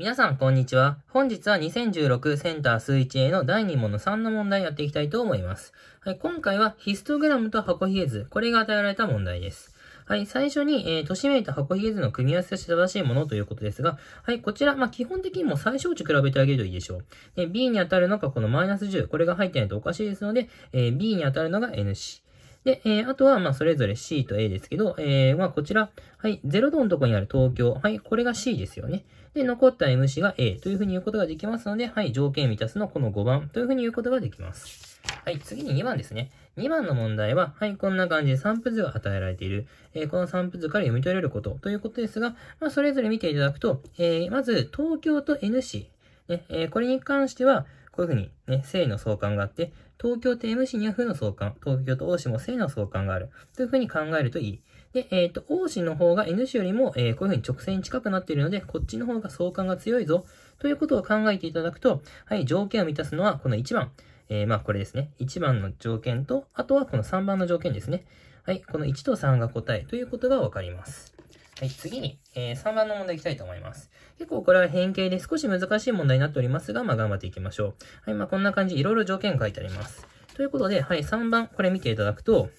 皆さん、こんにちは。本日は2016センター数 1A の第2問の3の問題やっていきたいと思います。はい、今回はヒストグラムと箱ひげ図、これが与えられた問題です。はい、最初に、えー、としめいた箱ひげ図の組み合わせとして正しいものということですが、はい、こちら、まあ、基本的にも最小値比べてあげるといいでしょう。で、B に当たるのがこのマイナス10、これが入ってないとおかしいですので、えー、B に当たるのが NC。で、えー、あとは、まあ、それぞれ C と A ですけど、えー、まあ、こちら、はい、0度のところにある東京、はい、これが C ですよね。で、残った MC が A というふうに言うことができますので、はい、条件満たすのこの5番というふうに言うことができます。はい、次に2番ですね。2番の問題は、はい、こんな感じで散布図が与えられている。えー、この散布図から読み取れることということですが、まあ、それぞれ見ていただくと、えー、まず、東京と N 市、ね、えー、これに関しては、こういうふうにね、正の相関があって、東京と MC には負の相関、東京と大氏も正の相関がある。というふうに考えるといい。で、えっ、ー、と、大氏の方が N 氏よりも、えー、こういうふうに直線に近くなっているので、こっちの方が相関が強いぞ。ということを考えていただくと、はい、条件を満たすのはこの1番。えー、まあこれですね。1番の条件と、あとはこの3番の条件ですね。はい、この1と3が答えということがわかります。はい、次に、えー、3番の問題いきたいと思います。結構これは変形で少し難しい問題になっておりますが、まあ、頑張っていきましょう。はい、まあ、こんな感じ、いろいろ条件書いてあります。ということで、はい、3番、これ見ていただくと、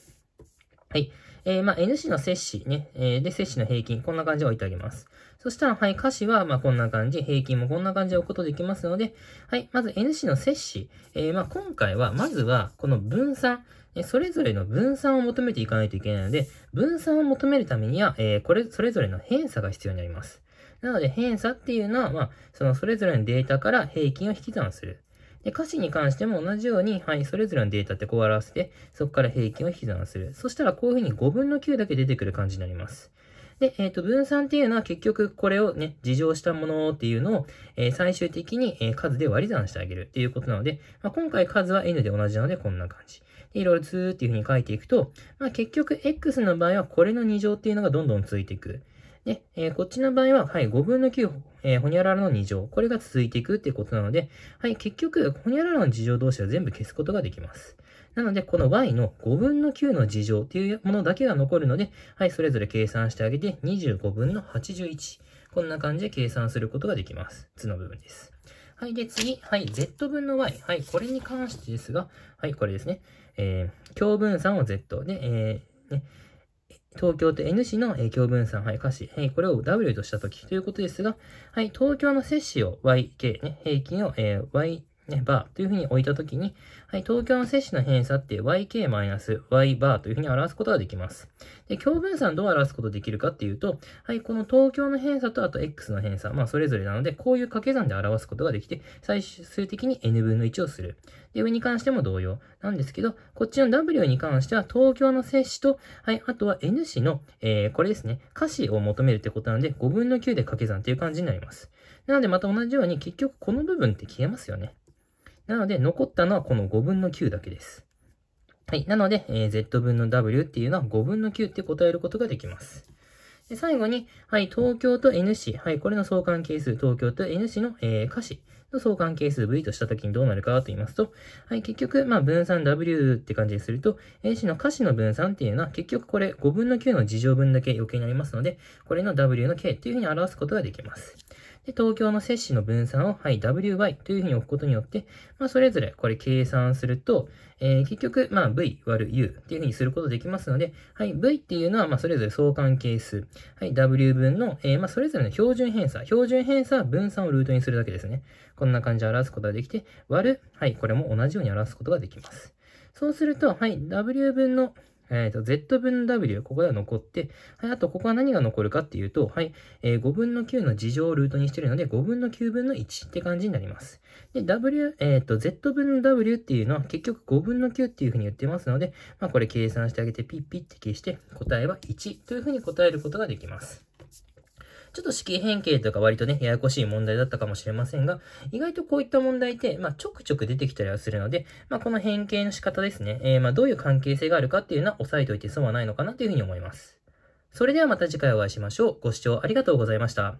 はい、えー、まあ、NC の摂氏ね、えー、で、摂氏の平均、こんな感じで置いてあげます。そしたら、はい、歌詞は、まあ、こんな感じ、平均もこんな感じで置くことできますので、はい、まず NC の摂氏、えー、まあ、今回は、まずは、この分散、それぞれの分散を求めていかないといけないので、分散を求めるためには、えー、これ、それぞれの偏差が必要になります。なので、偏差っていうのは、まあ、そのそれぞれのデータから平均を引き算する。で、歌詞に関しても同じように、はい、それぞれのデータってこう表して、そこから平均を引き算する。そしたらこういうふうに5分の9だけ出てくる感じになります。で、えっ、ー、と、分散っていうのは結局これをね、事情したものっていうのを、えー、最終的に、えー、数で割り算してあげるっていうことなので、まあ、今回数は n で同じなのでこんな感じ。で、いろいろツーっていうふうに書いていくと、まあ、結局 x の場合はこれの2乗っていうのがどんどんついていく。で、えー、こっちの場合は、はい、5分の9、えー、ほにゃららの2乗。これが続いていくっていうことなので、はい、結局、ほにゃららの事乗同士は全部消すことができます。なので、この y の5分の9の事乗っていうものだけが残るので、はい、それぞれ計算してあげて、25分の81。こんな感じで計算することができます。図の部分です。はい。で、次。はい。z 分の y。はい。これに関してですが、はい。これですね。えー、共分散を z で、えー、ね。東京と N 市の、影響共分散、はい、歌詞、はい、これを W としたときということですが、はい、東京の摂氏を YK、ね、平均を、えー、ね、バーというふうに置いたときに、はい、東京の摂氏の偏差って yk-y バーというふうに表すことができます。で、共分散どう表すことできるかっていうと、はい、この東京の偏差とあと x の偏差、まあそれぞれなので、こういう掛け算で表すことができて、最終的に n 分の1をする。で、上に関しても同様なんですけど、こっちの w に関しては東京の摂氏と、はい、あとは n 氏の、えー、これですね、歌詞を求めるってことなので、5分の9で掛け算という感じになります。なのでまた同じように結局この部分って消えますよね。なので、残ったのはこの5分の9だけです。はい。なので、えー、z 分の w っていうのは5分の9って答えることができます。で最後に、はい、東京と n 市、はい、これの相関係数、東京と n 市の、えー、可の相関係数 v としたときにどうなるかと言いますと、はい、結局、まあ、分散 w って感じにすると、n 市の下視の分散っていうのは、結局これ5分の9の事乗分だけ余計になりますので、これの w の k っていうふうに表すことができます。で、東京の摂氏の分散を、はい、WY というふうに置くことによって、まあ、それぞれこれ計算すると、えー、結局、まあ、V 割る U っていうふうにすることできますので、はい、V っていうのは、まあ、それぞれ相関係数、はい、W 分の、えー、まあ、それぞれの標準偏差、標準偏差は分散をルートにするだけですね。こんな感じで表すことができて、割る、はい、これも同じように表すことができます。そうすると、はい、W 分の、えっ、ー、と、z 分の w、ここでは残って、はい、あと、ここは何が残るかっていうと、はい、えー、5分の9の事乗をルートにしてるので、5分の9分の1って感じになります。で、w、えっ、ー、と、z 分の w っていうのは、結局5分の9っていうふうに言ってますので、まあ、これ計算してあげて、ピッピッって消して、答えは1というふうに答えることができます。ちょっと式変形とか割とね、ややこしい問題だったかもしれませんが、意外とこういった問題って、まあ、ちょくちょく出てきたりはするので、まあ、この変形の仕方ですね、えー、まあ、どういう関係性があるかっていうのは押さえておいて損はないのかなというふうに思います。それではまた次回お会いしましょう。ご視聴ありがとうございました。